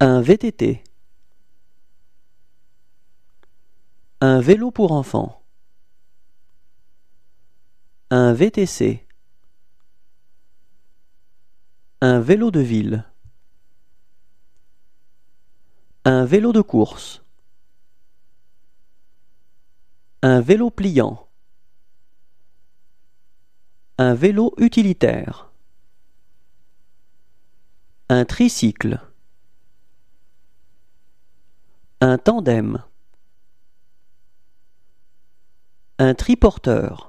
Un VTT. Un vélo pour enfants. Un VTC. Un vélo de ville. Un vélo de course. Un vélo pliant. Un vélo utilitaire. Un tricycle. Un tandem. Un triporteur.